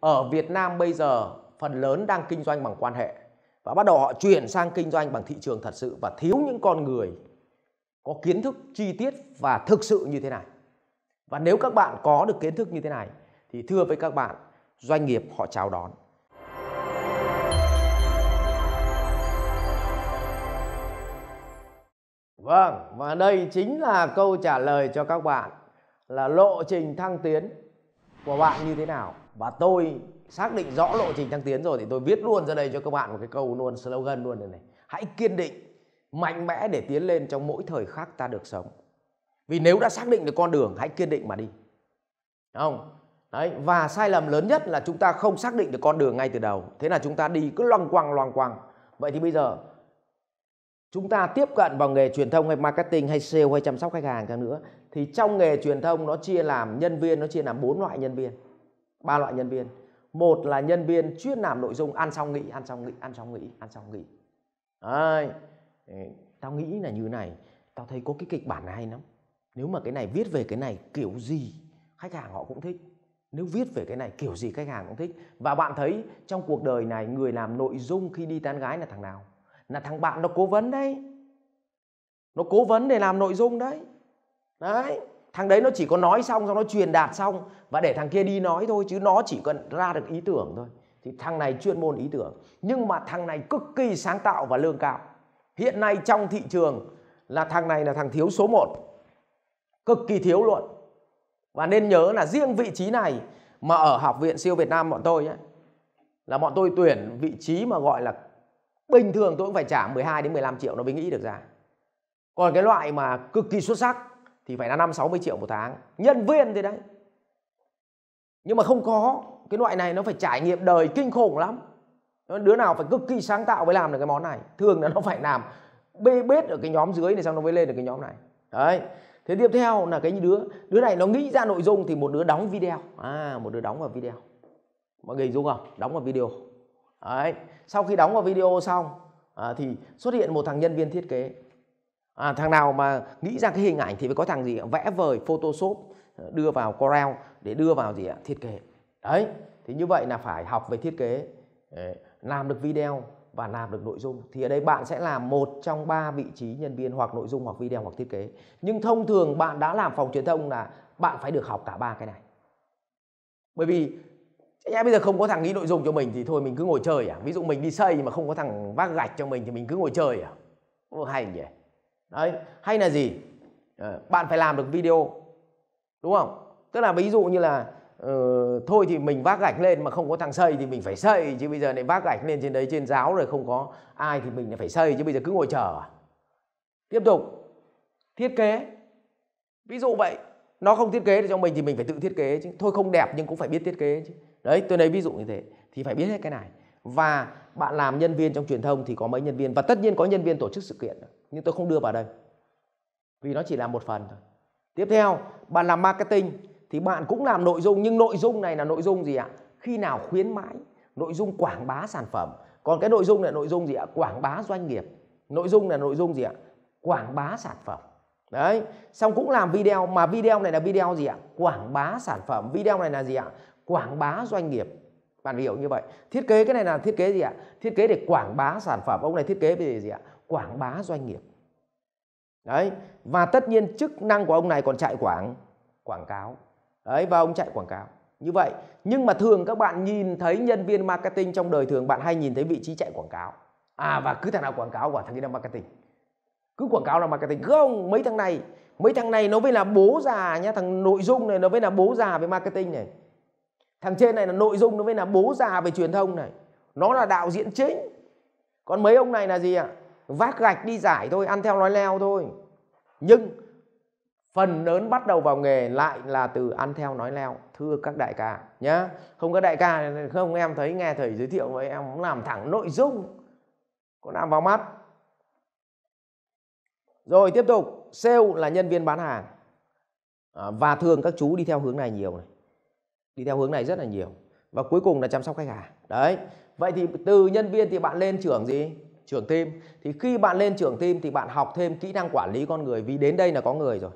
ở Việt Nam bây giờ phần lớn đang kinh doanh bằng quan hệ và bắt đầu họ chuyển sang kinh doanh bằng thị trường thật sự và thiếu những con người có kiến thức chi tiết và thực sự như thế này. Và nếu các bạn có được kiến thức như thế này thì thưa với các bạn, doanh nghiệp họ chào đón. Vâng, và đây chính là câu trả lời cho các bạn là lộ trình thăng tiến của bạn như thế nào và tôi xác định rõ lộ trình thăng tiến rồi thì tôi viết luôn ra đây cho các bạn một cái câu luôn slogan luôn này này hãy kiên định mạnh mẽ để tiến lên trong mỗi thời khắc ta được sống vì nếu đã xác định được con đường hãy kiên định mà đi Đúng không đấy và sai lầm lớn nhất là chúng ta không xác định được con đường ngay từ đầu thế là chúng ta đi cứ loang quang loang quang vậy thì bây giờ chúng ta tiếp cận vào nghề truyền thông hay marketing hay sale hay chăm sóc khách hàng chăng nữa thì trong nghề truyền thông nó chia làm nhân viên nó chia làm bốn loại nhân viên ba loại nhân viên một là nhân viên chuyên làm nội dung ăn xong nghỉ ăn xong nghỉ ăn xong nghỉ ăn xong nghỉ đấy tao nghĩ là như này tao thấy có cái kịch bản này hay lắm nếu mà cái này viết về cái này kiểu gì khách hàng họ cũng thích nếu viết về cái này kiểu gì khách hàng cũng thích và bạn thấy trong cuộc đời này người làm nội dung khi đi tán gái là thằng nào là thằng bạn nó cố vấn đấy nó cố vấn để làm nội dung đấy đấy thằng đấy nó chỉ có nói xong xong nó truyền đạt xong và để thằng kia đi nói thôi chứ nó chỉ cần ra được ý tưởng thôi thì thằng này chuyên môn ý tưởng nhưng mà thằng này cực kỳ sáng tạo và lương cao hiện nay trong thị trường là thằng này là thằng thiếu số 1 cực kỳ thiếu luôn và nên nhớ là riêng vị trí này mà ở học viện siêu Việt Nam bọn tôi ấy, là bọn tôi tuyển vị trí mà gọi là bình thường tôi cũng phải trả 12 đến 15 triệu nó mới nghĩ được ra còn cái loại mà cực kỳ xuất sắc thì phải là 5 60 triệu một tháng. Nhân viên thì đấy. Nhưng mà không có, cái loại này nó phải trải nghiệm đời kinh khủng lắm. Đứa nào phải cực kỳ sáng tạo mới làm được cái món này. Thường là nó phải làm bê bết ở cái nhóm dưới này xong nó mới lên được cái nhóm này. Đấy. Thế tiếp theo là cái đứa đứa này nó nghĩ ra nội dung thì một đứa đóng video. À một đứa đóng vào video. Mọi người dung không? Đóng vào video. Đấy. Sau khi đóng vào video xong à, thì xuất hiện một thằng nhân viên thiết kế à, thằng nào mà nghĩ ra cái hình ảnh thì phải có thằng gì vẽ vời photoshop ờ, đưa vào corel để đưa vào gì ạ thiết kế đấy thì như vậy là phải học về thiết kế làm được video và làm được nội dung thì ở đây bạn sẽ làm một trong ba vị trí nhân viên hoặc nội dung hoặc video hoặc thiết kế nhưng thông thường bạn đã làm phòng truyền thông là bạn phải được học cả ba cái này bởi vì nhẽ bây giờ không có thằng nghĩ nội dung cho mình thì thôi mình cứ ngồi chơi à ví dụ mình đi xây mà không có thằng vác gạch cho mình thì mình cứ ngồi chơi à hay nhỉ đấy hay là gì ờ, bạn phải làm được video đúng không tức là ví dụ như là ừ, thôi thì mình vác gạch lên mà không có thằng xây thì mình phải xây chứ bây giờ này vác gạch lên trên đấy trên giáo rồi không có ai thì mình phải xây chứ bây giờ cứ ngồi chờ à? tiếp tục thiết kế ví dụ vậy nó không thiết kế được cho mình thì mình phải tự thiết kế chứ thôi không đẹp nhưng cũng phải biết thiết kế chứ đấy tôi lấy ví dụ như thế thì phải biết hết cái này và bạn làm nhân viên trong truyền thông thì có mấy nhân viên và tất nhiên có nhân viên tổ chức sự kiện nữa nhưng tôi không đưa vào đây vì nó chỉ là một phần thôi tiếp theo bạn làm marketing thì bạn cũng làm nội dung nhưng nội dung này là nội dung gì ạ khi nào khuyến mãi nội dung quảng bá sản phẩm còn cái nội dung này nội dung gì ạ quảng bá doanh nghiệp nội dung là nội dung gì ạ quảng bá sản phẩm đấy xong cũng làm video mà video này là video gì ạ quảng bá sản phẩm video này là gì ạ quảng bá doanh nghiệp bạn hiểu như vậy thiết kế cái này là thiết kế gì ạ thiết kế để quảng bá sản phẩm ông này thiết kế về gì ạ quảng bá doanh nghiệp đấy và tất nhiên chức năng của ông này còn chạy quảng quảng cáo đấy và ông chạy quảng cáo như vậy nhưng mà thường các bạn nhìn thấy nhân viên marketing trong đời thường bạn hay nhìn thấy vị trí chạy quảng cáo à và cứ thằng nào quảng cáo quả thằng ấy là marketing cứ quảng cáo là marketing không mấy thằng này mấy thằng này nó mới là bố già nhá thằng nội dung này nó mới là bố già về marketing này thằng trên này là nội dung nó mới là bố già về truyền thông này nó là đạo diễn chính còn mấy ông này là gì ạ à? vác gạch đi giải thôi ăn theo nói leo thôi nhưng phần lớn bắt đầu vào nghề lại là từ ăn theo nói leo thưa các đại ca nhá không có đại ca không em thấy nghe thầy giới thiệu với em cũng làm thẳng nội dung có làm vào mắt rồi tiếp tục sale là nhân viên bán hàng à, và thường các chú đi theo hướng này nhiều này đi theo hướng này rất là nhiều và cuối cùng là chăm sóc khách hàng đấy vậy thì từ nhân viên thì bạn lên trưởng gì trưởng team thì khi bạn lên trưởng team thì bạn học thêm kỹ năng quản lý con người vì đến đây là có người rồi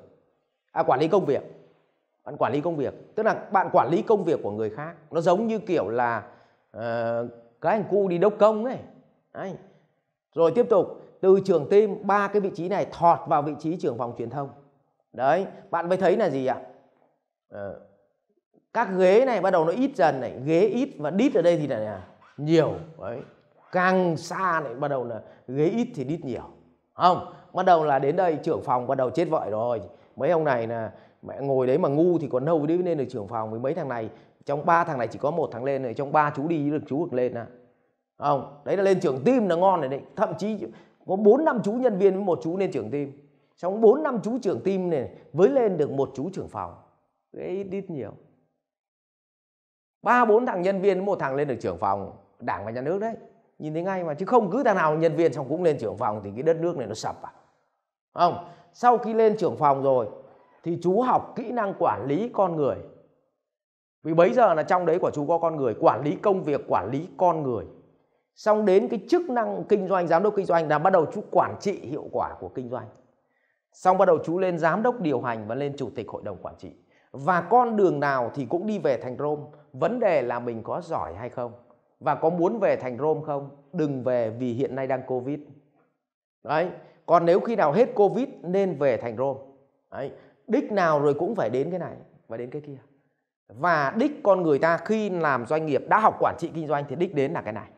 à quản lý công việc bạn quản lý công việc tức là bạn quản lý công việc của người khác nó giống như kiểu là uh, cái anh cu đi đốc công ấy Đấy. rồi tiếp tục từ trưởng team ba cái vị trí này thọt vào vị trí trưởng phòng truyền thông đấy bạn mới thấy là gì ạ à, các ghế này bắt đầu nó ít dần này ghế ít và đít ở đây thì là nhiều đấy càng xa này bắt đầu là ghế ít thì đít nhiều không bắt đầu là đến đây trưởng phòng bắt đầu chết vợ rồi mấy ông này là mẹ ngồi đấy mà ngu thì còn đâu đi nên được trưởng phòng với mấy thằng này trong ba thằng này chỉ có một thằng lên rồi trong ba chú đi được chú được lên à không đấy là lên trưởng tim là ngon này đấy thậm chí có bốn năm chú nhân viên với một chú lên trưởng tim trong bốn năm chú trưởng tim này với lên được một chú trưởng phòng đấy ít ít nhiều ba bốn thằng nhân viên với một thằng lên được trưởng phòng đảng và nhà nước đấy nhìn thấy ngay mà chứ không cứ thằng nào nhân viên xong cũng lên trưởng phòng thì cái đất nước này nó sập à không sau khi lên trưởng phòng rồi thì chú học kỹ năng quản lý con người vì bấy giờ là trong đấy của chú có con người quản lý công việc quản lý con người xong đến cái chức năng kinh doanh giám đốc kinh doanh là bắt đầu chú quản trị hiệu quả của kinh doanh xong bắt đầu chú lên giám đốc điều hành và lên chủ tịch hội đồng quản trị và con đường nào thì cũng đi về thành rome vấn đề là mình có giỏi hay không và có muốn về thành Rome không? Đừng về vì hiện nay đang Covid. Đấy, còn nếu khi nào hết Covid nên về thành Rome. Đấy, đích nào rồi cũng phải đến cái này và đến cái kia. Và đích con người ta khi làm doanh nghiệp đã học quản trị kinh doanh thì đích đến là cái này.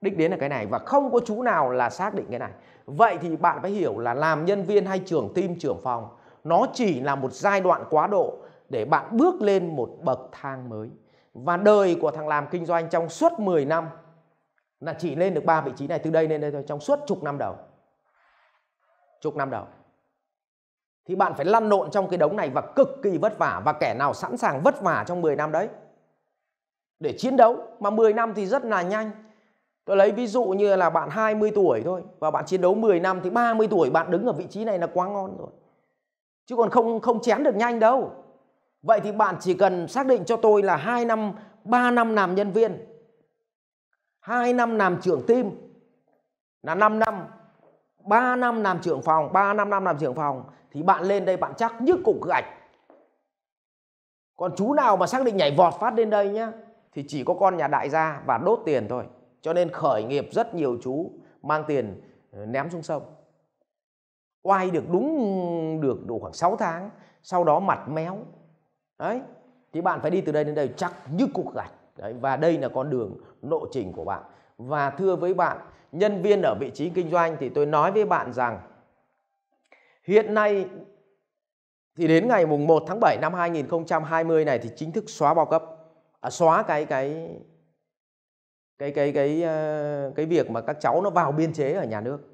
Đích đến là cái này và không có chú nào là xác định cái này. Vậy thì bạn phải hiểu là làm nhân viên hay trưởng team, trưởng phòng nó chỉ là một giai đoạn quá độ để bạn bước lên một bậc thang mới và đời của thằng làm kinh doanh trong suốt 10 năm là chỉ lên được ba vị trí này từ đây lên đây thôi trong suốt chục năm đầu chục năm đầu thì bạn phải lăn lộn trong cái đống này và cực kỳ vất vả và kẻ nào sẵn sàng vất vả trong 10 năm đấy để chiến đấu mà 10 năm thì rất là nhanh Tôi lấy ví dụ như là bạn 20 tuổi thôi và bạn chiến đấu 10 năm thì 30 tuổi bạn đứng ở vị trí này là quá ngon rồi. Chứ còn không không chén được nhanh đâu. Vậy thì bạn chỉ cần xác định cho tôi là 2 năm, 3 năm làm nhân viên, 2 năm làm trưởng team là 5 năm, 3 năm làm trưởng phòng, 3 năm năm làm trưởng phòng thì bạn lên đây bạn chắc như cục gạch. Còn chú nào mà xác định nhảy vọt phát lên đây nhá thì chỉ có con nhà đại gia và đốt tiền thôi. Cho nên khởi nghiệp rất nhiều chú mang tiền ờ, ném xuống sông. Oai được đúng được đủ khoảng 6 tháng, sau đó mặt méo, đấy thì bạn phải đi từ đây đến đây chắc như cục gạch đấy và đây là con đường lộ trình của bạn và thưa với bạn nhân viên ở vị trí kinh doanh thì tôi nói với bạn rằng hiện nay thì đến ngày mùng 1 tháng 7 năm 2020 này thì chính thức xóa bao cấp à, xóa cái cái cái cái cái ờ, cái việc mà các cháu nó vào biên chế ở nhà nước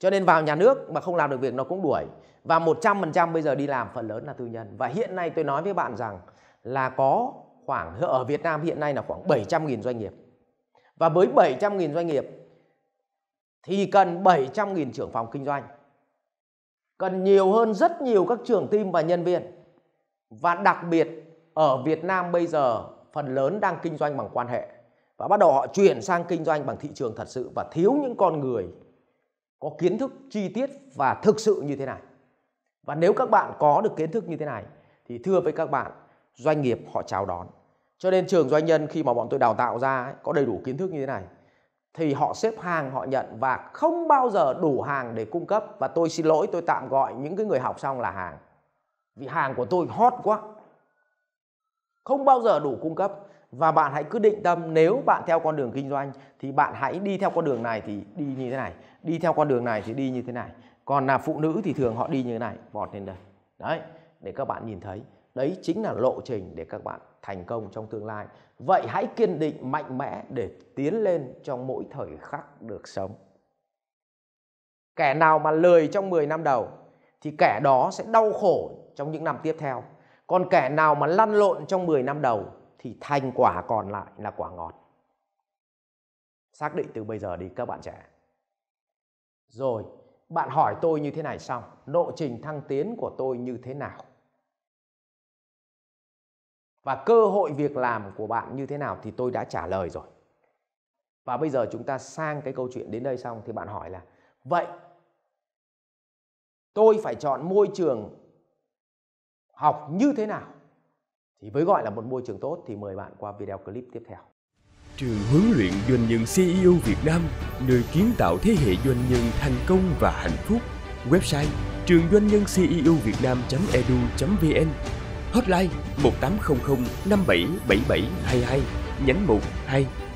cho nên vào nhà nước mà không làm được việc nó cũng đuổi và 100% bây giờ đi làm phần lớn là tư nhân và hiện nay tôi nói với bạn rằng là có khoảng ở Việt Nam hiện nay là khoảng 700.000 doanh nghiệp và với 700.000 doanh nghiệp thì cần 700.000 trưởng phòng kinh doanh cần nhiều hơn rất nhiều các trưởng team và nhân viên và đặc biệt ở Việt Nam bây giờ phần lớn đang kinh doanh bằng quan hệ và bắt đầu họ chuyển sang kinh doanh bằng thị trường thật sự và thiếu những con người có kiến thức chi tiết và thực sự như thế này. Và nếu các bạn có được kiến thức như thế này thì thưa với các bạn, doanh nghiệp họ chào đón. Cho nên trường doanh nhân khi mà bọn tôi đào tạo ra có đầy đủ kiến thức như thế này thì họ xếp hàng họ nhận và không bao giờ đủ hàng để cung cấp và tôi xin lỗi tôi tạm gọi những cái người học xong là hàng vì hàng của tôi hot quá không bao giờ đủ cung cấp và bạn hãy cứ định tâm nếu bạn theo con đường kinh doanh thì bạn hãy đi theo con đường này thì đi như thế này đi theo con đường này thì đi như thế này còn là phụ nữ thì thường họ đi như thế này vọt lên đây đấy để các bạn nhìn thấy đấy chính là lộ trình để các bạn thành công trong tương lai vậy hãy kiên định mạnh mẽ để tiến lên trong mỗi thời khắc được sống kẻ nào mà lười trong 10 năm đầu thì kẻ đó sẽ đau khổ trong những năm tiếp theo còn kẻ nào mà lăn lộn trong 10 năm đầu thì thành quả còn lại là quả ngọt xác định từ bây giờ đi các bạn trẻ rồi bạn hỏi tôi như thế này xong lộ trình thăng tiến của tôi như thế nào và cơ hội việc làm của bạn như thế nào thì tôi đã trả lời rồi và bây giờ chúng ta sang cái câu chuyện đến đây xong thì bạn hỏi là vậy tôi phải chọn môi trường học như thế nào thì với gọi là một môi trường tốt thì mời bạn qua video clip tiếp theo trường huấn luyện doanh nhân CEO Việt Nam, nơi kiến tạo thế hệ doanh nhân thành công và hạnh phúc. Website trường doanh nhân CEO Việt Nam.edu.vn Hotline 1800 577722 nhánh 1 2